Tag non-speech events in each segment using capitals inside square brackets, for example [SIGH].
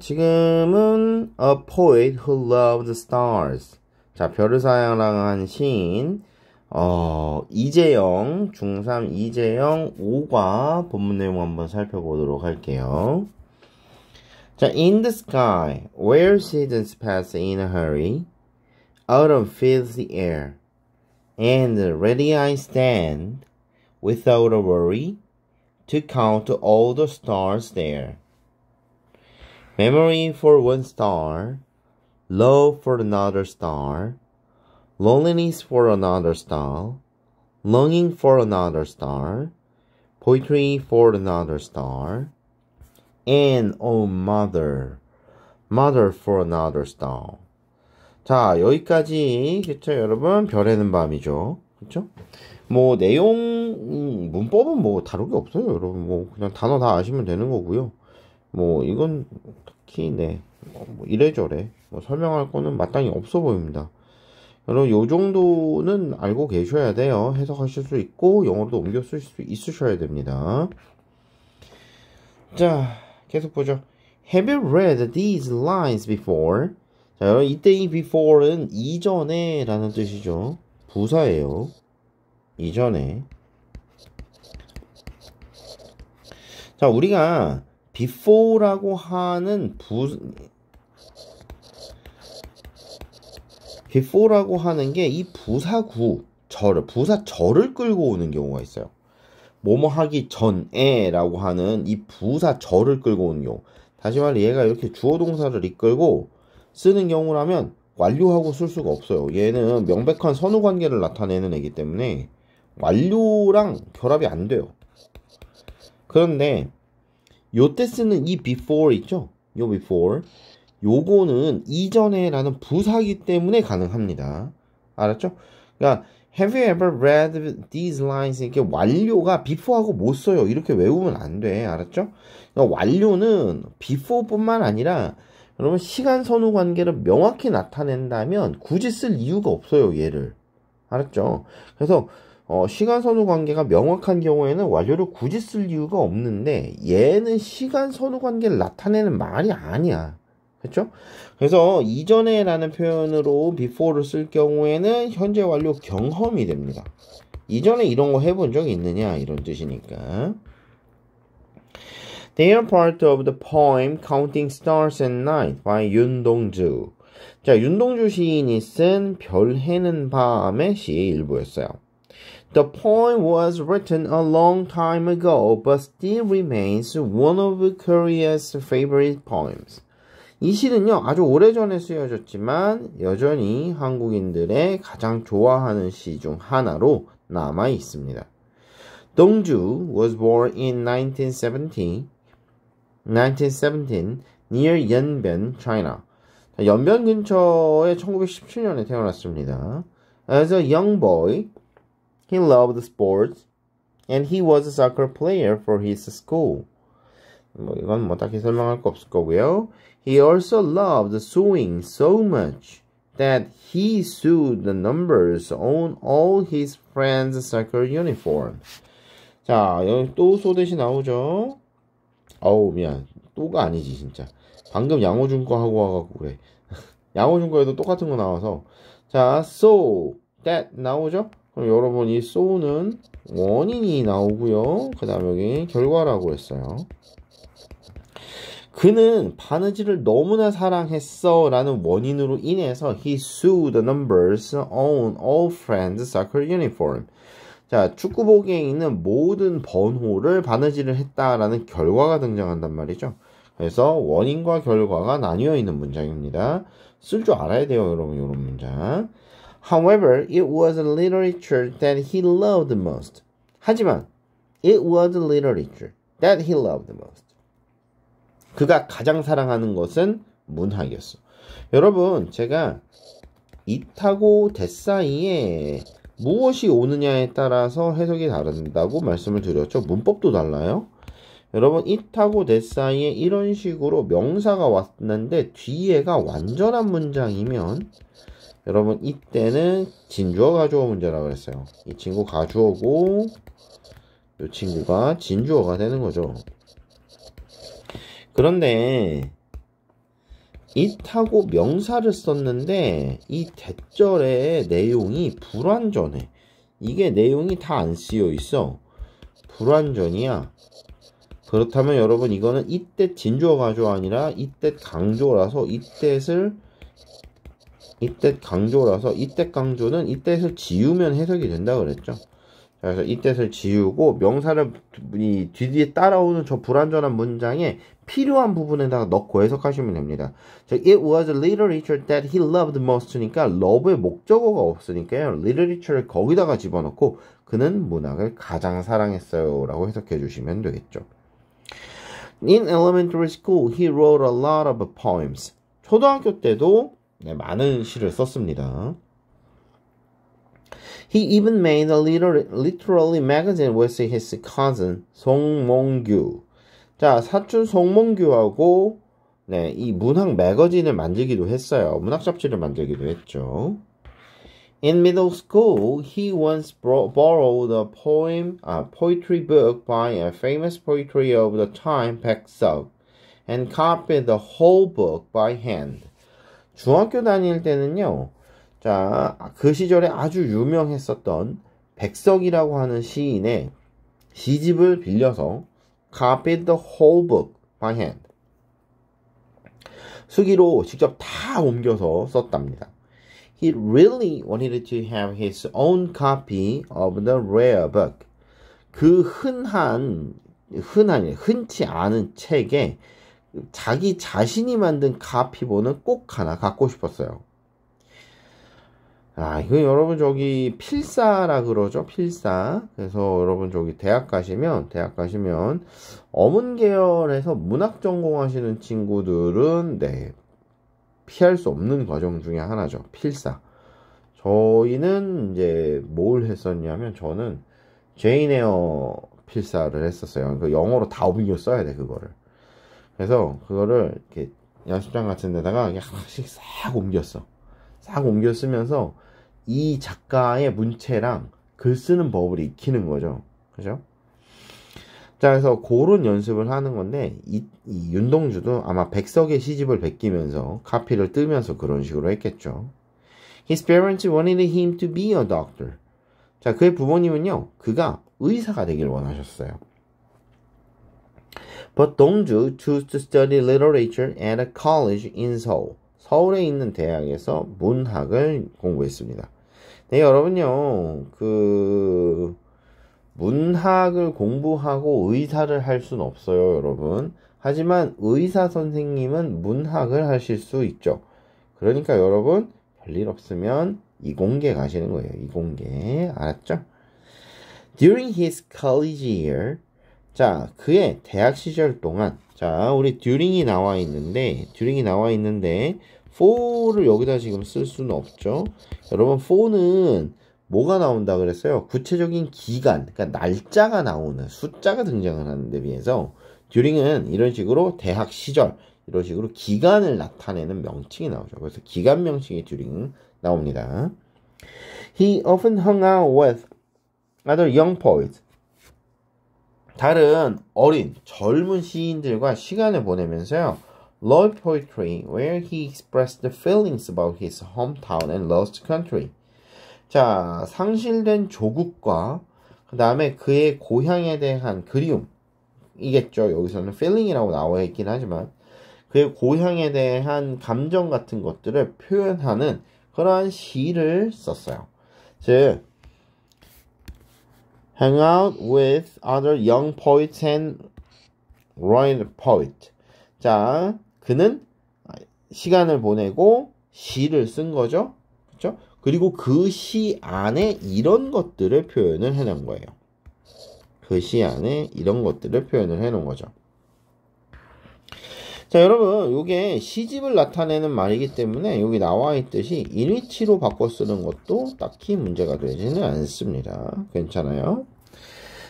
지금은 a poet who loved stars. 자, 별을 사랑한 시인 어, 이재영, 중3 이재영 5과 본문 내용 한번 살펴보도록 할게요. 자, in the sky, where seasons pass in a hurry, autumn fills the air, and ready I stand, without a worry, to count all the stars there. memory for one star, love for another star, loneliness for another star, longing for another star, poetry for another star, and oh mother, mother for another star. 자, 여기까지, 그쵸, 여러분? 별에는 밤이죠. 그쵸? 뭐, 내용, 문법은 뭐, 다른 게 없어요, 여러분. 뭐, 그냥 단어 다 아시면 되는 거고요. 뭐 이건 특히 네, 뭐, 뭐 이래저래 뭐 설명할 거는 마땅히 없어 보입니다. 여러분 요 정도는 알고 계셔야 돼요. 해석하실 수 있고 영어로도 옮겨 쓸 수 있으셔야 됩니다. 자, 계속 보죠. Have you read these lines before? 자, 여러분 이때 이 before는 이전에라는 뜻이죠. 부사예요. 이전에. 자, 우리가 before라고 하는 부 before라고 하는 게 이 부사구 절을 부사 절을 끌고 오는 경우가 있어요. 뭐뭐 하기 전에라고 하는 이 부사 절을 끌고 오는 경우. 다시 말해 얘가 이렇게 주어 동사를 이끌고 쓰는 경우라면 완료하고 쓸 수가 없어요. 얘는 명백한 선후 관계를 나타내는 애기 때문에 완료랑 결합이 안 돼요. 그런데 요때 쓰는 이 before 있죠? 요 before 요거는 이전에라는 부사기 때문에 가능합니다. 알았죠? 그러니까 Have you ever read these lines? 이렇게 완료가 before하고 못 써요. 이렇게 외우면 안 돼. 알았죠? 그러니까 완료는 before뿐만 아니라 여러분 시간 선후 관계를 명확히 나타낸다면 굳이 쓸 이유가 없어요. 얘를. 알았죠? 그래서 어, 시간 선호 관계가 명확한 경우에는 완료를 굳이 쓸 이유가 없는데 얘는 시간 선호 관계를 나타내는 말이 아니야. 그렇죠? 그래서 이전에라는 표현으로 before를 쓸 경우에는 현재 완료 경험이 됩니다. 이전에 이런 거 해본 적 있느냐 이런 뜻이니까. They are part of the poem Counting Stars at Night by 윤동주. 자, 윤동주 시인이 쓴 별해는 밤의 시의 일부였어요. The poem was written a long time ago, but still remains one of Korea's favorite poems. 이 시는요, 아주 오래전에 쓰여졌지만 여전히 한국인들의 가장 좋아하는 시 중 하나로 남아 있습니다. Dongju was born in 1917, 1917 near Yanbian, China. 연변 근처에 1917년에 태어났습니다. As a young boy, He loved sports and he was a soccer player for his school. 이건 뭐 딱히 설명할 거 없을 거고요. He also loved sewing so much that he sewed the numbers on all his friends' soccer uniforms. 자, 여기 또 소댓이 나오죠? 어우, 미안. 또가 아니지, 진짜. 방금 양호준 거 하고 와가지고 그래. [LAUGHS] 양호준 거에도 똑같은 거 나와서. 자, so, that 나오죠? 그럼 어, 여러분 이 소는 원인이 나오고요. 그 다음에 여기 결과라고 했어요. 그는 바느질을 너무나 사랑했어 라는 원인으로 인해서 he sued the numbers on all friends soccer uniform. 자, 축구복에 있는 모든 번호를 바느질을 했다라는 결과가 등장한단 말이죠. 그래서 원인과 결과가 나뉘어 있는 문장입니다. 쓸 줄 알아야 돼요, 여러분, 이런 문장. However, it was literature that he loved most. 하지만 it was literature that he loved most. 그가 가장 사랑하는 것은 문학이었어. 여러분, 제가 이타고 데사이에 무엇이 오느냐에 따라서 해석이 다른다고 말씀을 드렸죠. 문법도 달라요. 여러분, 이타고 데사이에 이런 식으로 명사가 왔는데 뒤에가 완전한 문장이면 여러분 이때는 진주어 가주어 문제라고 그랬어요. 이 친구 가주어고 이 친구가 진주어가 되는 거죠. 그런데 이타고 명사를 썼는데 이 대절의 내용이 불완전해. 이게 내용이 다 안 쓰여 있어. 불완전이야. 그렇다면 여러분 이거는 이때 진주어 가주어 아니라 이때 강조라서 이때을 이때 강조라서 이때 강조는 이때를 지우면 해석이 된다 그랬죠. 그래서 이때를 지우고 명사를 이 뒤에 따라오는 저 불완전한 문장에 필요한 부분에다가 넣고 해석하시면 됩니다. 저 it was literature that he loved most니까 love의 목적어가 없으니까요. literature를 거기다가 집어넣고 그는 문학을 가장 사랑했어요. 라고 해석해 주시면 되겠죠. In elementary school, he wrote a lot of poems. 초등학교 때도 네, 많은 시를 썼습니다. He even made a literary magazine with his cousin 송몽규. 자, 사촌 송몽규하고 네, 이 문학 매거진을 만들기도 했어요. 문학 잡지를 만들기도 했죠. In middle school, he once borrowed a poem, a poetry book by a famous poetry of the time, Baek Suk, and copied the whole book by hand. 중학교 다닐 때는요. 자, 그 시절에 아주 유명했었던 백석이라고 하는 시인의 시집을 빌려서 copied the whole book by hand. 수기로 직접 다 옮겨서 썼답니다. He really wanted to have his own copy of the rare book. 그 흔한, 흔한, 흔치 않은 책에 자기 자신이 만든 카피본은 꼭 하나 갖고 싶었어요. 아, 이거 여러분 저기 필사라 그러죠. 필사. 그래서 여러분 저기 대학 가시면 대학 가시면 어문 계열에서 문학 전공하시는 친구들은 네. 피할 수 없는 과정 중에 하나죠. 필사. 저희는 이제 뭘 했었냐면 저는 제인 에어 필사를 했었어요. 그 영어로 다 옮겨 써야 돼, 그거를. 그래서 그거를 이렇게 연습장 같은 데다가 하나씩 싹 옮겼어. 싹 옮겨 쓰면서 이 작가의 문체랑 글 쓰는 법을 익히는 거죠. 그죠? 자, 그래서 그런 연습을 하는 건데, 이, 이 윤동주도 아마 백석의 시집을 베끼면서 카피를 뜨면서 그런 식으로 했겠죠. His parents wanted him to be a doctor. 자, 그의 부모님은요, 그가 의사가 되길 원하셨어요. But Dongju chose to study literature at a college in Seoul. 서울에 있는 대학에서 문학을 공부했습니다. 네, 여러분요. 그 문학을 공부하고 의사를 할 수는 없어요, 여러분. 하지만 의사 선생님은 문학을 하실 수 있죠. 그러니까 여러분 별일 없으면 이공계 가시는 거예요. 이공계 알았죠? During his college year, 자, 그의 대학 시절 동안 자, 우리 during이 나와 있는데 during이 나와 있는데 for를 여기다 지금 쓸 수는 없죠. 여러분 for는 뭐가 나온다 그랬어요? 구체적인 기간, 그러니까 날짜가 나오는 숫자가 등장을 하는 데 비해서 during은 이런 식으로 대학 시절 이런 식으로 기간을 나타내는 명칭이 나오죠. 그래서 기간 명칭이 during 나옵니다. He often hung out with other young poets. 다른 어린 젊은 시인들과 시간을 보내면서요. Love Poetry, where he expressed the feelings about his hometown and lost country. 자, 상실된 조국과 그 다음에 그의 고향에 대한 그리움이겠죠. 여기서는 feeling이라고 나와 있긴 하지만 그의 고향에 대한 감정 같은 것들을 표현하는 그러한 시를 썼어요. 즉, hang out with other young poets and write poet. 자, 그는 시간을 보내고 시를 쓴 거죠. 그렇죠? 그리고 그 시 안에 이런 것들을 표현을 해놓은 거예요. 그 시 안에 이런 것들을 표현을 해놓은 거죠. 자, 여러분, 요게 시집을 나타내는 말이기 때문에 여기 나와 있듯이 일치로 바꿔 쓰는 것도 딱히 문제가 되지는 않습니다. 괜찮아요?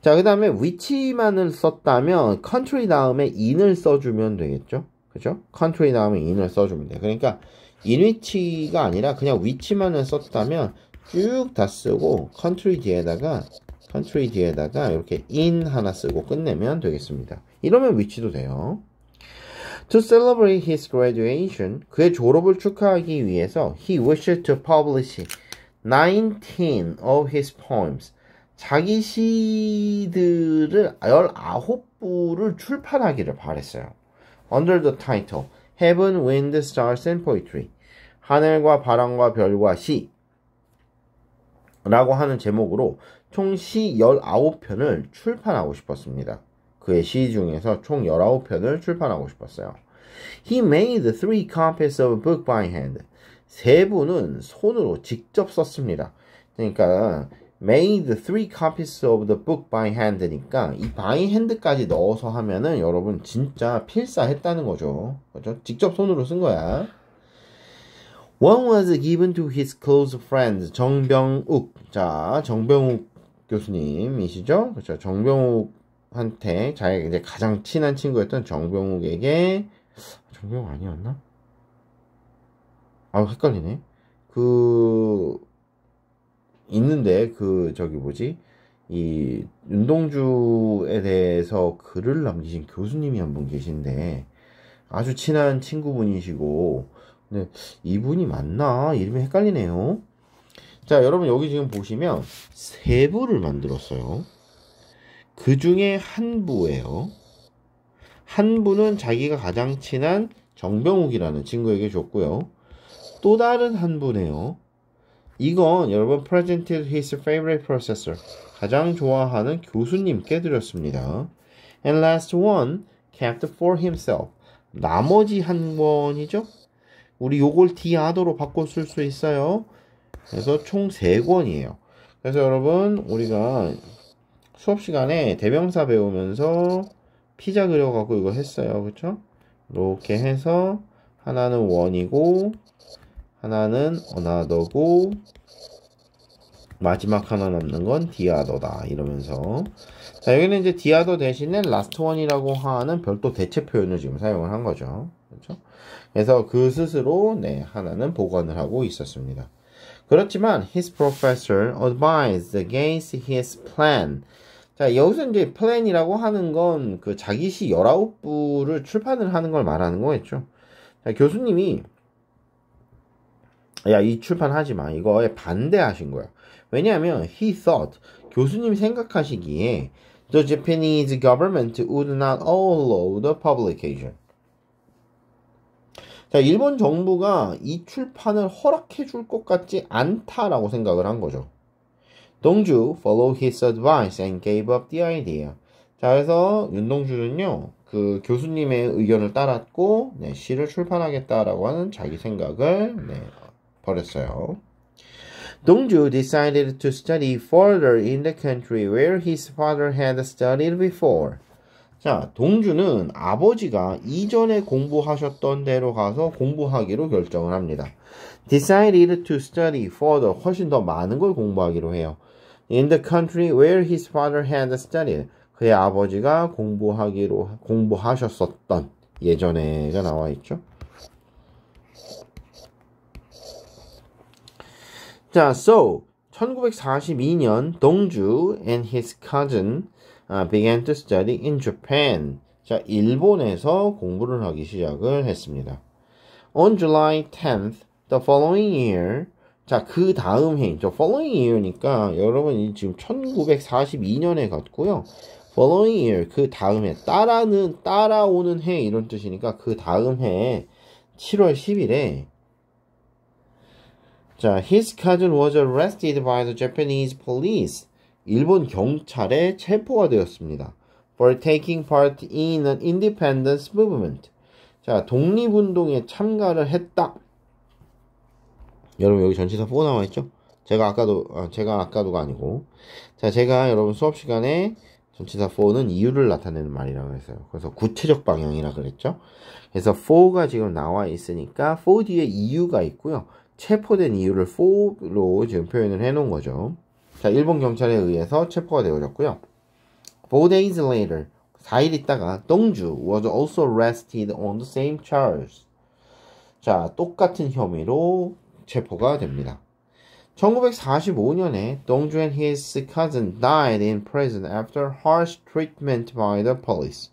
자, 그 다음에 위치만을 썼다면 country 다음에 in을 써주면 되겠죠? 그죠? country 다음에 in을 써주면 돼. 그러니까 인위치가 아니라 그냥 위치만을 썼다면 쭉 다 쓰고 country 뒤에다가 country 뒤에다가 이렇게 in 하나 쓰고 끝내면 되겠습니다. 이러면 위치도 돼요. To celebrate his graduation, 그의 졸업을 축하하기 위해서 he wished to publish 19 of his poems. 자기 시들을 19부를 출판하기를 바랬어요. Under the title Heaven, Wind, Stars and Poetry. 하늘과 바람과 별과 시 라고 하는 제목으로 총 시 19편을 출판하고 싶었습니다. 그의 시 중에서 총 19편을 출판하고 싶었어요. He made three copies of a book by hand. 세 부는 손으로 직접 썼습니다. 그러니까 made three copies of the book by hand니까 이 by hand까지 넣어서 하면은 여러분 진짜 필사했다는 거죠. 그죠? 직접 손으로 쓴 거야. One was given to his close friends 정병욱. 자, 정병욱 교수님이시죠? 그렇죠. 정병욱 한테 자기 이제 가장 친한 친구였던 정병욱에게 아, 정병욱 아니었나? 아 헷갈리네. 그 있는데 그 저기 뭐지 이 윤동주에 대해서 글을 남기신 교수님이 한 분 계신데 아주 친한 친구분이시고 근데 이분이 맞나 이름이 헷갈리네요. 자 여러분 여기 지금 보시면 세부를 만들었어요. 그 중에 한 부예요. 한 부는 자기가 가장 친한 정병욱이라는 친구에게 줬고요. 또 다른 한 부네요. 이건 여러분 presented his favorite professor 가장 좋아하는 교수님께 드렸습니다. And last one kept for himself 나머지 한 권이죠. 우리 요걸 디아도로 바꿔 쓸수 있어요. 그래서 총 3권이에요. 그래서 여러분 우리가 수업 시간에 대명사 배우면서 피자 그려가고 이거 했어요. 그쵸? 이렇게 해서 하나는 원이고 하나는 어나더고 마지막 하나 남는 건 디아더다 이러면서 자 여기는 이제 디아더 대신에 라스트 원이라고 하는 별도 대체 표현을 지금 사용을 한 거죠 그렇죠 그래서 그 스스로 네 하나는 보관을 하고 있었습니다 그렇지만 his professor advised against his plan 자, 여기서 이제 플랜이라고 하는 건 그 자기시 19부를 출판을 하는 걸 말하는 거겠죠. 자, 교수님이 야, 이 출판하지 마. 이거에 반대하신 거야. 왜냐하면 he thought 교수님 생각하시기에 the Japanese government would not allow the publication. 자, 일본 정부가 이 출판을 허락해 줄 것 같지 않다라고 생각을 한 거죠. 동주 follow his advice and gave up the idea. 자, 그래서 윤동주는요, 그 교수님의 의견을 따랐고, 네, 시를 출판하겠다라고 하는 자기 생각을 네, 버렸어요. 동주 decided to study further in the country where his father had studied before. 자, 동주는 아버지가 이전에 공부하셨던 데로 가서 공부하기로 결정을 합니다. decided to study further 훨씬 더 많은 걸 공부하기로 해요. in the country where his father had studied. 그의 아버지가 공부하기로 공부하셨었던 예전에가 나와 있죠. 자, so 1942년 동주 and his cousin began to study in Japan. 자, 일본에서 공부를 하기 시작을 했습니다. On July 10th, the following year, 자, 그 다음 해인, 저 following year니까 여러분이 지금 1942년에 갔고요. following year, 그 다음 해, 따라는, 따라오는 해 이런 뜻이니까 그 다음 해 7월 10일에 자, his cousin was arrested by the Japanese police. 일본 경찰에 체포가 되었습니다. for taking part in an independence movement. 자, 독립운동에 참가를 했다. 여러분 여기 전치사 4 나와 있죠? 제가 아까도 아, 제가 아까도가 아니고 자 제가 여러분 수업 시간에 전치사 4는 이유를 나타내는 말이라고 했어요. 그래서 구체적 방향이라 그랬죠. 그래서 4가 지금 나와 있으니까 4 뒤에 이유가 있고요. 체포된 이유를 4로 지금 표현을 해 놓은 거죠. 자, 일본 경찰에 의해서 체포가 되어졌고요. 4 days later, 4일 있다가 동주 was also arrested on the same charge. 자, 똑같은 혐의로 체포가 됩니다. 1945년에 Dong Jun and his cousin died in prison after harsh treatment by the police.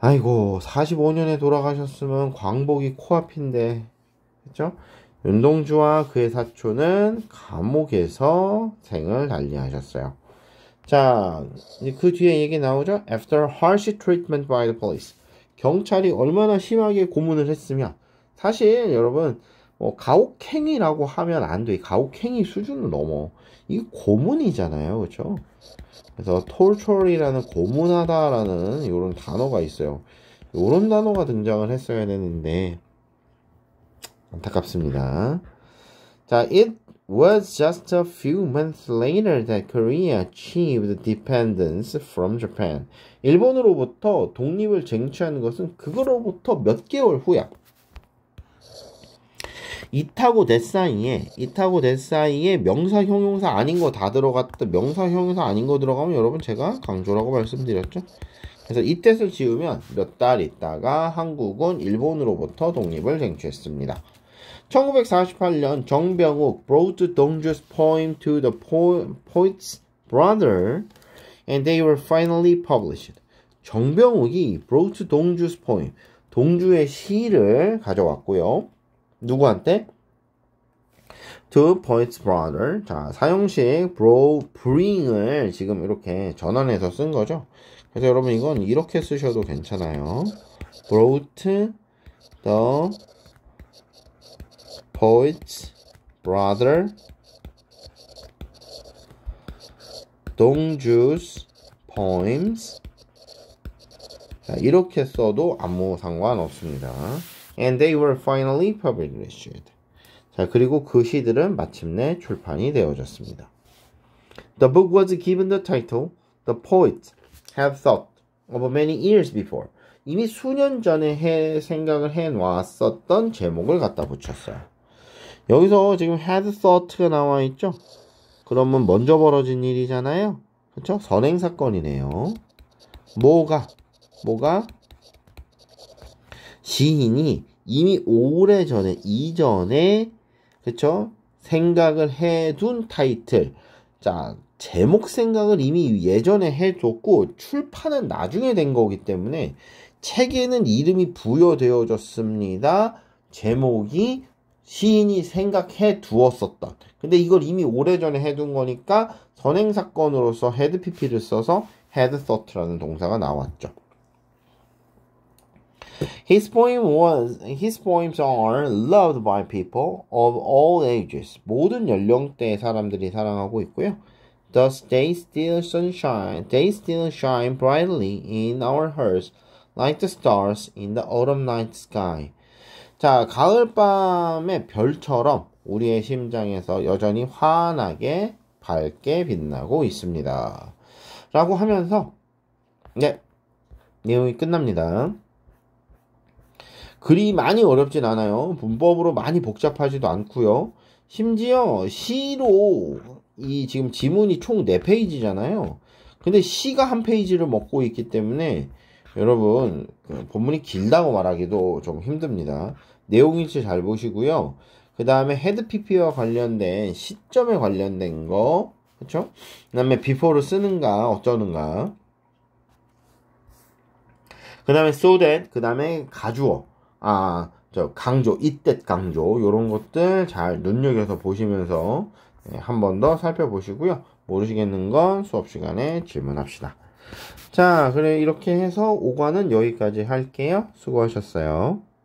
아이고, 45년에 돌아가셨으면 광복이 코앞인데, 그죠? 윤동주와 그의 사촌은 감옥에서 생을 달리하셨어요. 자, 그 뒤에 얘기 나오죠? After harsh treatment by the police. 경찰이 얼마나 심하게 고문을 했으면, 사실 여러분, 어, 가혹행위라고 하면 안 돼. 가혹행위 수준을 넘어. 이 고문이잖아요. 그렇죠? 그래서 torture이라는 고문하다라는 이런 단어가 있어요. 이런 단어가 등장을 했어야 되는데 안타깝습니다. 자, it was just a few months later that Korea achieved dependence from Japan. 일본으로부터 독립을 쟁취하는 것은 그거로부터 몇 개월 후야. 이타고 데 사이에 이타고 데 사이에 명사 형용사 아닌 거 다 들어갔다 명사 형용사 아닌 거 들어가면 여러분 제가 강조라고 말씀드렸죠. 그래서 이때을 지으면 몇 달 있다가 한국은 일본으로부터 독립을 쟁취했습니다. 1948년 정병욱 brought Dongju's poem to the poet's brother and they were finally published. 정병욱이 brought Dongju's poem, 동주의 시를 가져왔고요. 누구한테? To poet's brother. 자, 사용식 bro bring을 지금 이렇게 전환해서 쓴 거죠. 그래서 여러분 이건 이렇게 쓰셔도 괜찮아요. brought the poet's brother 동주's poems 자, 이렇게 써도 아무 상관없습니다. And they were finally published. 자, 그리고 그 시들은 마침내 출판이 되어졌습니다. The book was given the title The Poets Have Thought of Many Years Before. 이미 수년 전에 해, 생각을 해놨었던 제목을 갖다 붙였어요. 여기서 지금 had thought가 나와 있죠? 그러면 먼저 벌어진 일이잖아요. 그렇죠? 선행 사건이네요. 뭐가 뭐가 지인이 이미 오래전에 이전에 그쵸 생각을 해둔 타이틀 자 제목 생각을 이미 예전에 해줬고 출판은 나중에 된 거기 때문에 책에는 이름이 부여되어졌습니다 제목이 시인이 생각해 두었었던 근데 이걸 이미 오래전에 해둔 거니까 선행사건으로서 헤드피피를 써서 헤드서트라는 동사가 나왔죠 His poem was his poems are loved by people of all ages. 모든 연령대의 사람들이 사랑하고 있고요. Thus they still sunshine, they still shine brightly in our hearts like the stars in the autumn night sky. 자, 가을밤의 별처럼 우리의 심장에서 여전히 환하게 밝게 빛나고 있습니다. 라고 하면서 네, 내용이 끝납니다. 그리 많이 어렵진 않아요. 문법으로 많이 복잡하지도 않고요. 심지어 시로 이 지금 지문이 총 4페이지잖아요. 근데 시가 한 페이지를 먹고 있기 때문에 여러분 그 본문이 길다고 말하기도 좀 힘듭니다. 내용일치 잘 보시고요. 그 다음에 헤드 PP와 관련된 시점에 관련된 거 그쵸? 그 다음에 비포를 쓰는가 어쩌는가 그 다음에 so that 그 다음에 가주어 아, 저 강조, 이때 강조 요런 것들 잘 눈여겨서 보시면서 예, 네, 한번 더 살펴보시고요. 모르시겠는 건 수업 시간에 질문합시다. 자, 그래 이렇게 해서 5과는 여기까지 할게요. 수고하셨어요.